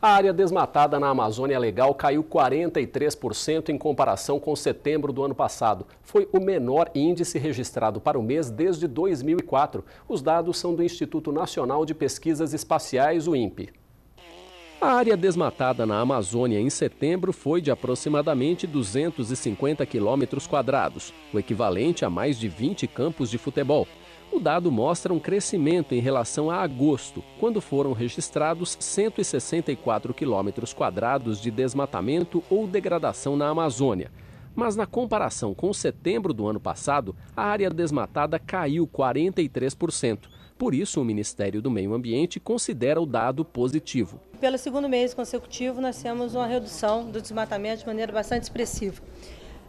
A área desmatada na Amazônia Legal caiu 43% em comparação com setembro do ano passado. Foi o menor índice registrado para o mês desde 2004. Os dados são do Instituto Nacional de Pesquisas Espaciais, o INPE. A área desmatada na Amazônia em setembro foi de aproximadamente 250 quilômetros quadrados, o equivalente a mais de 20 campos de futebol. O dado mostra um crescimento em relação a agosto, quando foram registrados 164 quilômetros quadrados de desmatamento ou degradação na Amazônia. Mas na comparação com setembro do ano passado, a área desmatada caiu 43%. Por isso, o Ministério do Meio Ambiente considera o dado positivo. Pelo segundo mês consecutivo, nós temos uma redução do desmatamento de maneira bastante expressiva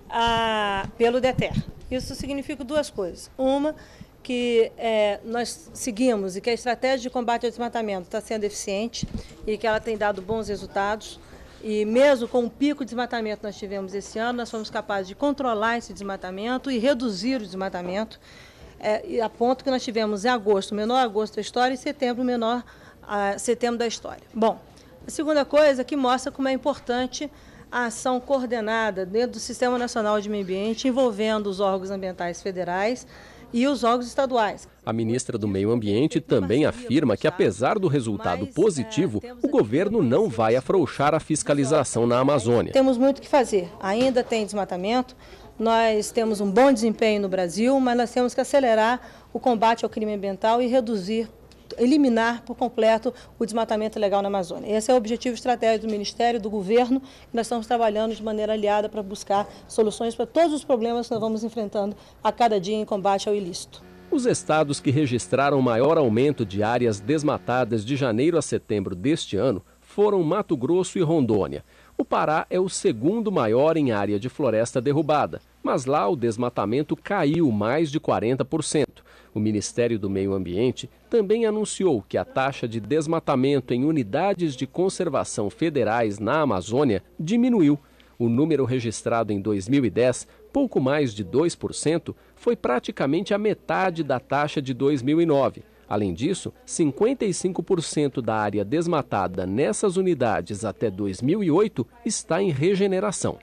a, pelo DETER. Isso significa duas coisas. Uma, que é, nós seguimos e que a estratégia de combate ao desmatamento está sendo eficiente e que ela tem dado bons resultados. E mesmo com o pico de desmatamento que nós tivemos esse ano, nós fomos capazes de controlar esse desmatamento e reduzir o desmatamento, é, a ponto que nós tivemos em agosto o menor agosto da história e setembro o menor a, ah, setembro da história. Bom, a segunda coisa que mostra como é importante a ação coordenada dentro do Sistema Nacional de Meio Ambiente, envolvendo os órgãos ambientais federais e os órgãos estaduais. A ministra do Meio Ambiente também afirma que, apesar do resultado é, positivo, o governo não vai afrouxar a fiscalização na Amazônia. Temos muito o que fazer. Ainda tem desmatamento, nós temos um bom desempenho no Brasil, mas nós temos que acelerar o combate ao crime ambiental e reduzir eliminar por completo o desmatamento ilegal na Amazônia. Esse é o objetivo estratégico do Ministério, do governo, e nós estamos trabalhando de maneira aliada para buscar soluções para todos os problemas que nós vamos enfrentando a cada dia em combate ao ilícito. Os estados que registraram maior aumento de áreas desmatadas de janeiro a setembro deste ano foram Mato Grosso e Rondônia. O Pará é o segundo maior em área de floresta derrubada, mas lá o desmatamento caiu mais de 40%. O Ministério do Meio Ambiente também anunciou que a taxa de desmatamento em unidades de conservação federais na Amazônia diminuiu. O número registrado em 2010, pouco mais de 2%, foi praticamente a metade da taxa de 2009. Além disso, 55% da área desmatada nessas unidades até 2008 está em regeneração.